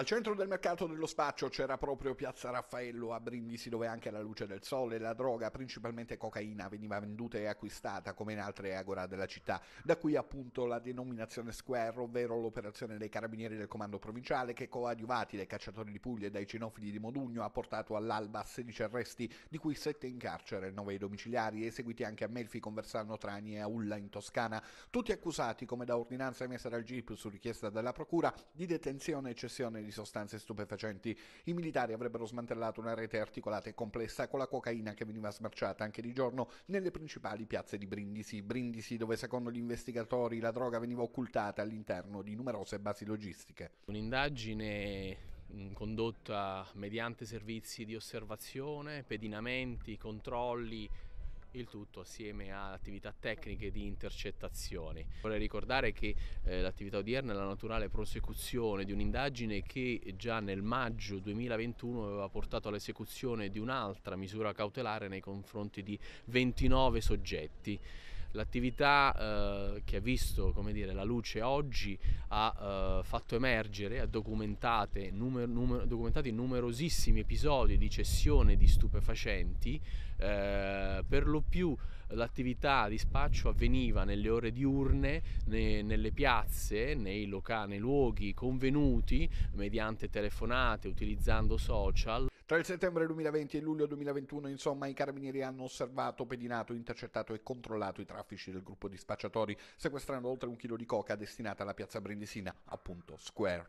Al centro del mercato dello spaccio c'era proprio Piazza Raffaello a Brindisi dove anche alla luce del sole la droga, principalmente cocaina, veniva venduta e acquistata come in altre agora della città, da qui appunto la denominazione Square, ovvero l'operazione dei carabinieri del comando provinciale che coadiuvati dai cacciatori di Puglia e dai cinofili di Modugno ha portato all'alba 16 arresti, di cui 7 in carcere, 9 domiciliari, eseguiti anche a Melfi, Conversano, Trani e Aulla in Toscana, tutti accusati come da ordinanza emessa dal GIP su richiesta della Procura di detenzione e cessione di di sostanze stupefacenti. I militari avrebbero smantellato una rete articolata e complessa con la cocaina che veniva smerciata anche di giorno nelle principali piazze di Brindisi, Brindisi dove secondo gli investigatori la droga veniva occultata all'interno di numerose basi logistiche. Un'indagine mm, condotta mediante servizi di osservazione, pedinamenti, controlli il tutto assieme a attività tecniche di intercettazione. Vorrei ricordare che eh, l'attività odierna è la naturale prosecuzione di un'indagine che già nel maggio 2021 aveva portato all'esecuzione di un'altra misura cautelare nei confronti di 29 soggetti. L'attività eh, che ha visto dire, la luce oggi ha eh, fatto emergere, ha numer, numer, documentati numerosissimi episodi di cessione di stupefacenti, eh, per lo più l'attività di spaccio avveniva nelle ore diurne, ne, nelle piazze, nei, loca- nei luoghi convenuti mediante telefonate, utilizzando social. Tra il settembre 2020 e luglio 2021, insomma, i carabinieri hanno osservato, pedinato, intercettato e controllato i traffici del gruppo di spacciatori, sequestrando oltre un chilo di coca destinata alla piazza brindisina, appunto Square.